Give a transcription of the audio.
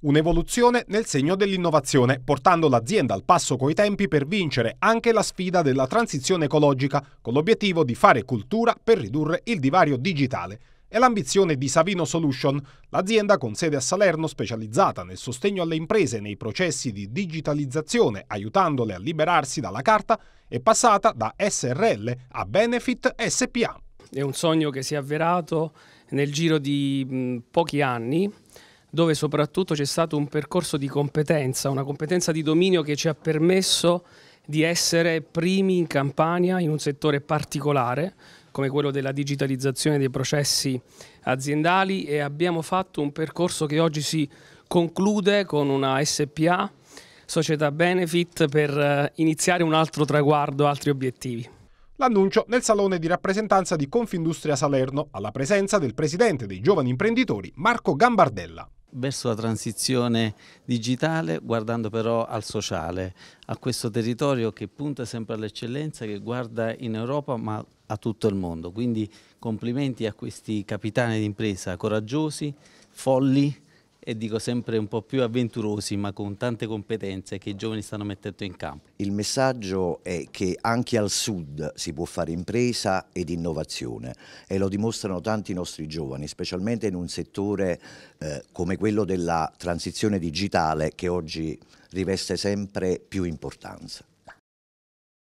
Un'evoluzione nel segno dell'innovazione, portando l'azienda al passo coi tempi per vincere anche la sfida della transizione ecologica, con l'obiettivo di fare cultura per ridurre il divario digitale. È l'ambizione di Savino Solution, l'azienda con sede a Salerno specializzata nel sostegno alle imprese nei processi di digitalizzazione, aiutandole a liberarsi dalla carta, è passata da SRL a Benefit SPA. È un sogno che si è avverato nel giro di pochi anni dove soprattutto c'è stato un percorso di competenza, una competenza di dominio che ci ha permesso di essere primi in Campania in un settore particolare come quello della digitalizzazione dei processi aziendali e abbiamo fatto un percorso che oggi si conclude con una SPA, società benefit, per eh, iniziare un altro traguardo, altri obiettivi. L'annuncio nel salone di rappresentanza di Confindustria Salerno, alla presenza del presidente dei giovani imprenditori Marco Gambardella verso la transizione digitale guardando però al sociale, a questo territorio che punta sempre all'eccellenza, che guarda in Europa ma a tutto il mondo. Quindi complimenti a questi capitani d'impresa coraggiosi, folli, e dico sempre un po' più avventurosi ma con tante competenze che i giovani stanno mettendo in campo. Il messaggio è che anche al sud si può fare impresa ed innovazione e lo dimostrano tanti nostri giovani, specialmente in un settore eh, come quello della transizione digitale che oggi riveste sempre più importanza.